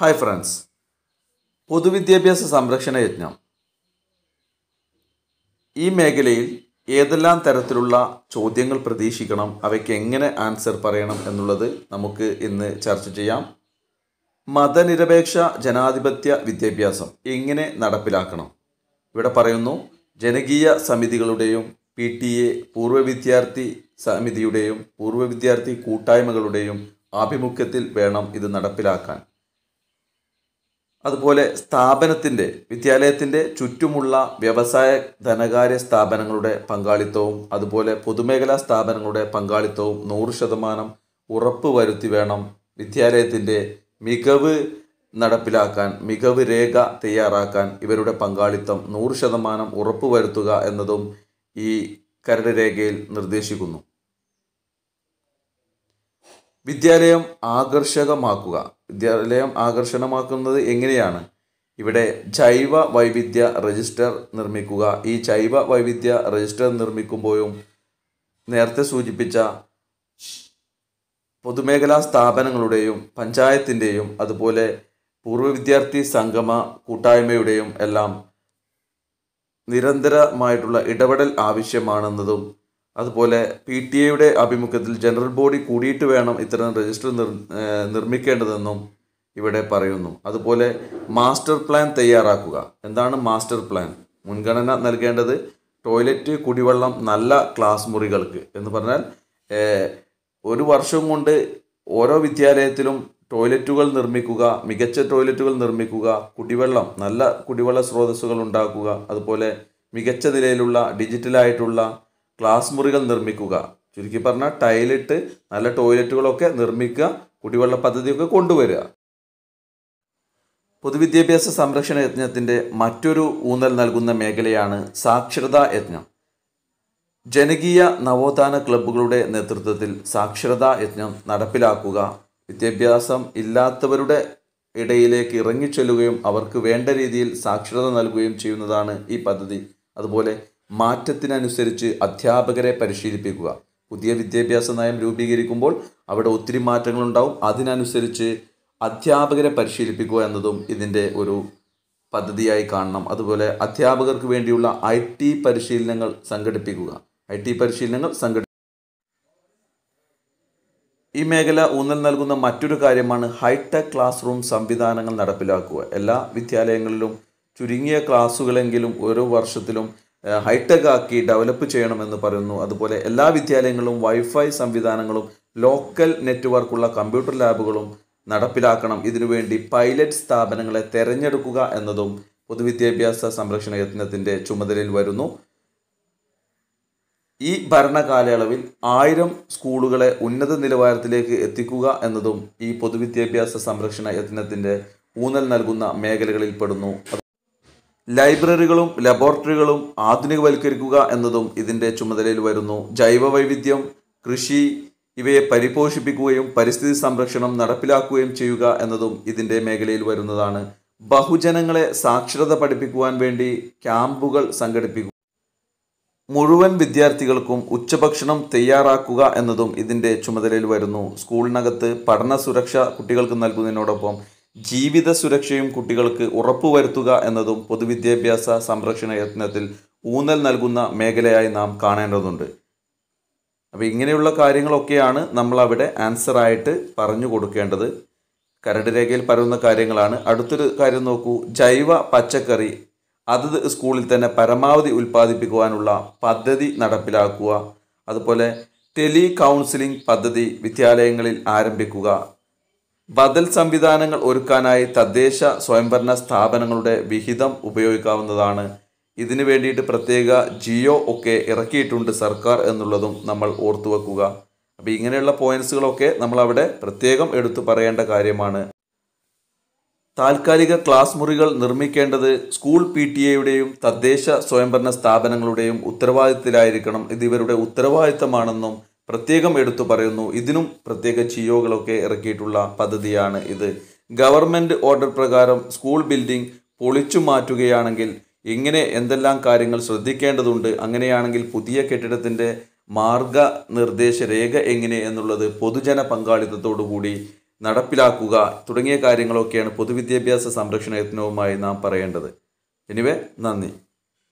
hi friends പൊതുവിദ്യാഭ്യാസ സംരക്ഷണ യജ്ഞം ഈ മേഖലയിൽ ഏതെല്ലാം തരത്തിലുള്ള ചോദ്യങ്ങൾ പ്രതീക്ഷിക്കണം അവയ്ക്ക് എങ്ങനെ ആൻസർ പറയണം എന്നുള്ളത് നമുക്ക് ഇന്ന് ചർച്ച ചെയ്യാം മതനിരപേക്ഷ ജനാധിപത്യ വിദ്യാഭ്യാസം എങ്ങനെ നടപ്പിലാക്കണം ഇവിടെ പറയുന്നു ജനകീയ സമിതികളുടെയും പി ടി എ പൂർവ്വ വിദ്യാർത്ഥി സമിതിയുടെയും പൂർവ്വ വിദ്യാർത്ഥി കൂട്ടായ്മകളുടെയും ആഭിമുഖ്യത്തിൽ വേണം ഇത് നടപ്പിലാക്കാൻ അതുപോലെ സ്ഥാപനത്തിൻ്റെ വിദ്യാലയത്തിൻ്റെ ചുറ്റുമുള്ള വ്യവസായ ധനകാര്യ സ്ഥാപനങ്ങളുടെ പങ്കാളിത്തവും അതുപോലെ പൊതുമേഖലാ സ്ഥാപനങ്ങളുടെ പങ്കാളിത്തവും നൂറ് ശതമാനം ഉറപ്പ് വരുത്തി വേണം വിദ്യാലയത്തിൻ്റെ മികവ് നടപ്പിലാക്കാൻ മികവ് രേഖ തയ്യാറാക്കാൻ ഇവരുടെ പങ്കാളിത്തം നൂറ് ശതമാനം ഉറപ്പ് വരുത്തുക എന്നതും ഈ കരട് രേഖയിൽ നിർദ്ദേശിക്കുന്നു വിദ്യാലയം ആകർഷകമാക്കുക വിദ്യാലയം ആകർഷണമാക്കുന്നത് എങ്ങനെയാണ് ഇവിടെ ജൈവ വൈവിധ്യ രജിസ്റ്റർ നിർമ്മിക്കുക ഈ ജൈവ വൈവിധ്യ രജിസ്റ്റർ നിർമ്മിക്കുമ്പോഴും നേരത്തെ സൂചിപ്പിച്ച പൊതുമേഖലാ സ്ഥാപനങ്ങളുടെയും പഞ്ചായത്തിൻ്റെയും അതുപോലെ പൂർവ്വ വിദ്യാർത്ഥി സംഗമ കൂട്ടായ്മയുടെയും എല്ലാം നിരന്തരമായിട്ടുള്ള ഇടപെടൽ ആവശ്യമാണെന്നതും അതുപോലെ പി ടി എയുടെ ആഭിമുഖ്യത്തിൽ ജനറൽ ബോഡി കൂടിയിട്ട് വേണം ഇത്തരം രജിസ്റ്റർ നിർ നിർമ്മിക്കേണ്ടതെന്നും ഇവിടെ പറയുന്നു അതുപോലെ മാസ്റ്റർ പ്ലാൻ തയ്യാറാക്കുക എന്താണ് മാസ്റ്റർ പ്ലാൻ മുൻഗണന നൽകേണ്ടത് ടോയ്ലറ്റ് കുടിവെള്ളം നല്ല ക്ലാസ് മുറികൾക്ക് എന്ന് പറഞ്ഞാൽ ഒരു വർഷം കൊണ്ട് ഓരോ വിദ്യാലയത്തിലും ടോയ്ലറ്റുകൾ നിർമ്മിക്കുക മികച്ച ടോയ്ലറ്റുകൾ നിർമ്മിക്കുക കുടിവെള്ളം നല്ല കുടിവെള്ള സ്രോതസ്സുകൾ ഉണ്ടാക്കുക അതുപോലെ മികച്ച നിലയിലുള്ള ഡിജിറ്റലായിട്ടുള്ള ക്ലാസ് മുറികൾ നിർമ്മിക്കുക ചുരുക്കി പറഞ്ഞാൽ ടൈലിട്ട് നല്ല ടോയ്ലറ്റുകളൊക്കെ നിർമ്മിക്കുക കുടിവെള്ള പദ്ധതിയൊക്കെ കൊണ്ടുവരിക പൊതുവിദ്യാഭ്യാസ സംരക്ഷണ യജ്ഞത്തിൻ്റെ മറ്റൊരു ഊന്നൽ നൽകുന്ന മേഖലയാണ് സാക്ഷരതാ യജ്ഞം ജനകീയ നവോത്ഥാന ക്ലബ്ബുകളുടെ നേതൃത്വത്തിൽ സാക്ഷരതാ യജ്ഞം നടപ്പിലാക്കുക വിദ്യാഭ്യാസം ഇല്ലാത്തവരുടെ ഇടയിലേക്ക് ഇറങ്ങിച്ചെല്ലുകയും അവർക്ക് വേണ്ട രീതിയിൽ സാക്ഷരത നൽകുകയും ചെയ്യുന്നതാണ് ഈ പദ്ധതി അതുപോലെ മാറ്റത്തിനനുസരിച്ച് അധ്യാപകരെ പരിശീലിപ്പിക്കുക പുതിയ വിദ്യാഭ്യാസ നയം രൂപീകരിക്കുമ്പോൾ അവിടെ ഒത്തിരി മാറ്റങ്ങളുണ്ടാവും അതിനനുസരിച്ച് അധ്യാപകരെ പരിശീലിപ്പിക്കുക എന്നതും ഇതിൻ്റെ ഒരു പദ്ധതിയായി കാണണം അതുപോലെ അധ്യാപകർക്ക് വേണ്ടിയുള്ള ഐ ടി പരിശീലനങ്ങൾ സംഘടിപ്പിക്കുക ഐ ടി പരിശീലനങ്ങൾ സംഘടി ഈ മേഖല ഊന്നൽ നൽകുന്ന മറ്റൊരു കാര്യമാണ് ഹൈടെക് ക്ലാസ് റൂം സംവിധാനങ്ങൾ നടപ്പിലാക്കുക എല്ലാ വിദ്യാലയങ്ങളിലും ചുരുങ്ങിയ ക്ലാസ്സുകളെങ്കിലും ഓരോ വർഷത്തിലും ഹൈടെക് ആക്കി ഡെവലപ്പ് ചെയ്യണമെന്ന് പറയുന്നു അതുപോലെ എല്ലാ വിദ്യാലയങ്ങളും വൈഫൈ സംവിധാനങ്ങളും ലോക്കൽ നെറ്റ്വർക്കുള്ള കമ്പ്യൂട്ടർ ലാബുകളും നടപ്പിലാക്കണം ഇതിനുവേണ്ടി പൈലറ്റ് സ്ഥാപനങ്ങളെ തെരഞ്ഞെടുക്കുക എന്നതും പൊതുവിദ്യാഭ്യാസ സംരക്ഷണ യത്നത്തിൻ്റെ ചുമതലയിൽ വരുന്നു ഈ ഭരണകാലയളവിൽ ആയിരം സ്കൂളുകളെ ഉന്നത നിലവാരത്തിലേക്ക് എത്തിക്കുക എന്നതും ഈ പൊതുവിദ്യാഭ്യാസ സംരക്ഷണ യത്നത്തിൻ്റെ ഊന്നൽ നൽകുന്ന മേഖലകളിൽ പെടുന്നു ലൈബ്രറികളും ലബോറട്ടറികളും ആധുനികവൽക്കരിക്കുക എന്നതും ഇതിൻ്റെ ചുമതലയിൽ വരുന്നു ജൈവ വൈവിധ്യം കൃഷി ഇവയെ പരിപോഷിപ്പിക്കുകയും പരിസ്ഥിതി സംരക്ഷണം നടപ്പിലാക്കുകയും ചെയ്യുക എന്നതും ഇതിൻ്റെ മേഖലയിൽ വരുന്നതാണ് ബഹുജനങ്ങളെ സാക്ഷരത പഠിപ്പിക്കുവാൻ വേണ്ടി ക്യാമ്പുകൾ സംഘടിപ്പിക്കും മുഴുവൻ വിദ്യാർത്ഥികൾക്കും ഉച്ചഭക്ഷണം തയ്യാറാക്കുക എന്നതും ഇതിൻ്റെ ചുമതലയിൽ വരുന്നു സ്കൂളിനകത്ത് പഠന സുരക്ഷ കുട്ടികൾക്ക് നൽകുന്നതിനോടൊപ്പം ജീവിത സുരക്ഷയും കുട്ടികൾക്ക് ഉറപ്പുവരുത്തുക എന്നതും പൊതുവിദ്യാഭ്യാസ സംരക്ഷണ യത്നത്തിൽ ഊന്നൽ നൽകുന്ന മേഖലയായി നാം കാണേണ്ടതുണ്ട് അപ്പോൾ ഇങ്ങനെയുള്ള കാര്യങ്ങളൊക്കെയാണ് നമ്മളവിടെ ആൻസറായിട്ട് പറഞ്ഞു കൊടുക്കേണ്ടത് കരട് രേഖയിൽ പറയുന്ന കാര്യങ്ങളാണ് അടുത്തൊരു കാര്യം നോക്കൂ ജൈവ പച്ചക്കറി അതത് സ്കൂളിൽ തന്നെ പരമാവധി ഉൽപ്പാദിപ്പിക്കുവാനുള്ള പദ്ധതി നടപ്പിലാക്കുക അതുപോലെ ടെലി കൗൺസിലിംഗ് പദ്ധതി വിദ്യാലയങ്ങളിൽ ആരംഭിക്കുക ബദൽ സംവിധാനങ്ങൾ ഒരുക്കാനായി തദ്ദേശ സ്വയംഭരണ സ്ഥാപനങ്ങളുടെ വിഹിതം ഉപയോഗിക്കാവുന്നതാണ് ഇതിനു വേണ്ടിയിട്ട് പ്രത്യേക ജിയോ ഒക്കെ ഇറക്കിയിട്ടുണ്ട് സർക്കാർ എന്നുള്ളതും നമ്മൾ ഓർത്തു വെക്കുക അപ്പോൾ ഇങ്ങനെയുള്ള പോയിന്റ്സുകളൊക്കെ നമ്മൾ അവിടെ പ്രത്യേകം എടുത്തു പറയേണ്ട കാര്യമാണ് താൽക്കാലിക ക്ലാസ് മുറികൾ നിർമ്മിക്കേണ്ടത് സ്കൂൾ പി ടി എയുടെയും തദ്ദേശ സ്വയംഭരണ സ്ഥാപനങ്ങളുടെയും ഉത്തരവാദിത്തത്തിലായിരിക്കണം ഇത് ഇവരുടെ ഉത്തരവാദിത്തമാണെന്നും പ്രത്യേകം എടുത്തു പറയുന്നു ഇതിനും പ്രത്യേക ചിയോകളൊക്കെ ഇറക്കിയിട്ടുള്ള പദ്ധതിയാണ് ഇത് ഗവൺമെൻറ് ഓർഡർ പ്രകാരം സ്കൂൾ ബിൽഡിംഗ് പൊളിച്ചു മാറ്റുകയാണെങ്കിൽ ഇങ്ങനെ എന്തെല്ലാം കാര്യങ്ങൾ ശ്രദ്ധിക്കേണ്ടതുണ്ട് അങ്ങനെയാണെങ്കിൽ പുതിയ കെട്ടിടത്തിൻ്റെ നിർദ്ദേശ രേഖ എങ്ങനെ എന്നുള്ളത് പൊതുജന പങ്കാളിത്തത്തോടുകൂടി നടപ്പിലാക്കുക തുടങ്ങിയ കാര്യങ്ങളൊക്കെയാണ് പൊതുവിദ്യാഭ്യാസ സംരക്ഷണ യത്നവുമായി നാം പറയേണ്ടത് എനിവേ നന്ദി